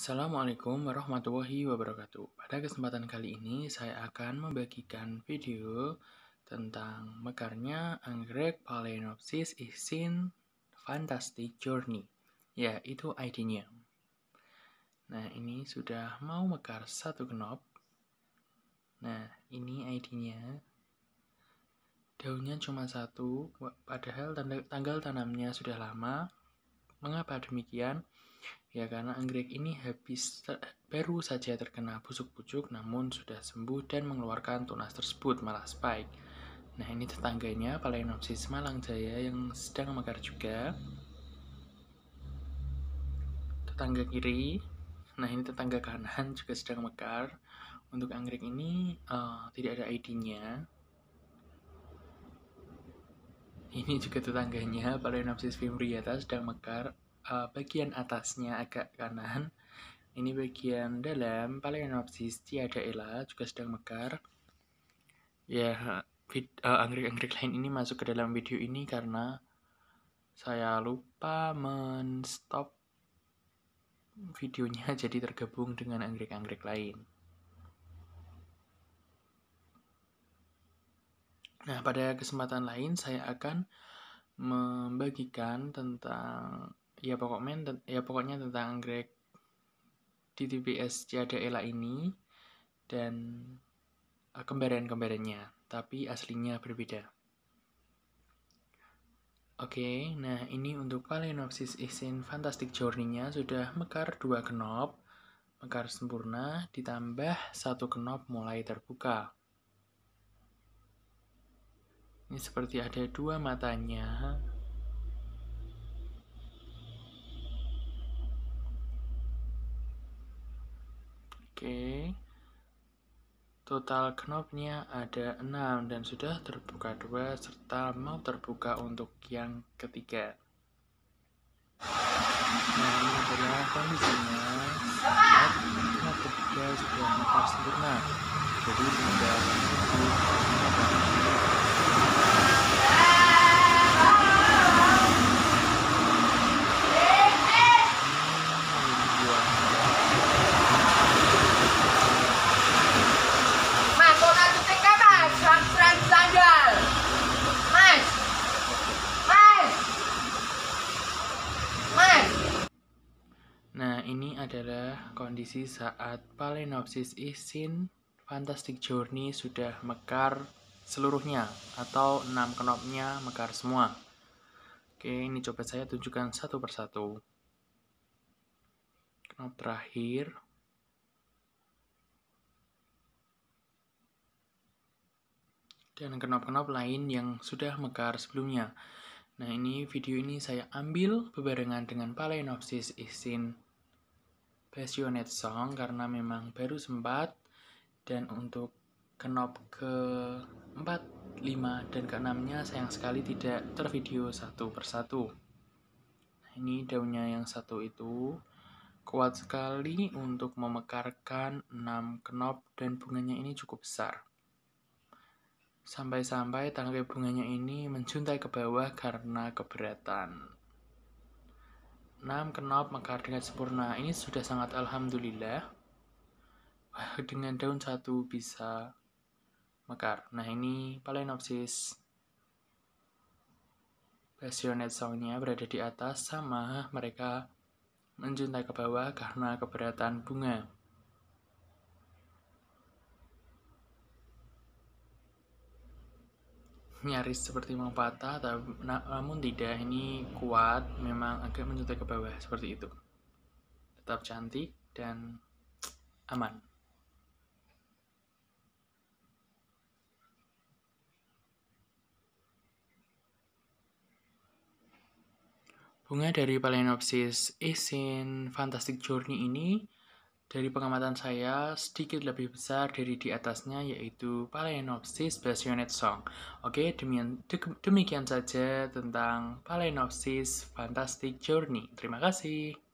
Assalamualaikum warahmatullahi wabarakatuh. Pada kesempatan kali ini saya akan membagikan video tentang mekarnya anggrek Phalaenopsis isin fantastic journey, yaitu ID-nya. Nah, ini sudah mau mekar satu knop. Nah, ini ID-nya. Daunnya cuma satu, padahal tanggal tanamnya sudah lama. Mengapa demikian? Ya karena anggrek ini habis baru saja terkena busuk-busuk namun sudah sembuh dan mengeluarkan tunas tersebut malah spike. Nah ini tetangganya Phalaenopsis Malang Jaya yang sedang mekar juga. Tetangga kiri. Nah ini tetangga kanan juga sedang mekar. Untuk anggrek ini uh, tidak ada ID-nya. Ini juga tetangganya Phalaenopsis Fimbriata sedang mekar uh, bagian atasnya agak kanan. Ini bagian dalam paling tiada ela juga sedang mekar. Ya, eh, anggrek-anggrek lain ini masuk ke dalam video ini karena saya lupa men-stop videonya jadi tergabung dengan anggrek-anggrek lain. Nah, pada kesempatan lain saya akan membagikan tentang ya pokoknya ya pokoknya tentang Greg di TPS Jada Ella ini dan eh, kembaran-kembarannya, tapi aslinya berbeda. Oke, okay, nah ini untuk Palenopsis isin Fantastic Journey-nya sudah mekar dua kenop, mekar sempurna, ditambah satu kenop mulai terbuka. Ini seperti ada dua matanya, Oke. Total knobnya ada 6 dan sudah terbuka 2 serta mau terbuka untuk yang ketiga. Nah, ini adalah kondisinya saat knob ketiga sudah mekar sempurna. Jadi tinggal menunggu adalah kondisi saat Phalaenopsis isin Fantastic Journey sudah mekar seluruhnya atau enam kenopnya mekar semua. Oke, ini coba saya tunjukkan satu persatu. Kenop terakhir. Dan kenop-kenop lain yang sudah mekar sebelumnya. Nah, ini video ini saya ambil bebarengan dengan Phalaenopsis isin passionate song karena memang baru sempat dan untuk kenop ke 4, 5, dan ke 6 nya sayang sekali tidak tervideo satu persatu nah, ini daunnya yang satu itu kuat sekali untuk memekarkan 6 kenop dan bunganya ini cukup besar sampai-sampai tangkai bunganya ini menjuntai ke bawah karena keberatan 6 kenop mekar dengan sempurna. Ini sudah sangat alhamdulillah. dengan daun satu bisa mekar. Nah, ini palenopsis passionate songnya berada di atas sama mereka menjuntai ke bawah karena keberatan bunga. nyaris seperti mau patah namun tidak ini kuat memang agak menyentuh ke bawah seperti itu tetap cantik dan aman Bunga dari Palenopsis isin Fantastic Journey ini dari pengamatan saya, sedikit lebih besar dari di atasnya yaitu Phalaenopsis basionet song. Oke, demikian, demikian saja tentang Phalaenopsis Fantastic Journey. Terima kasih.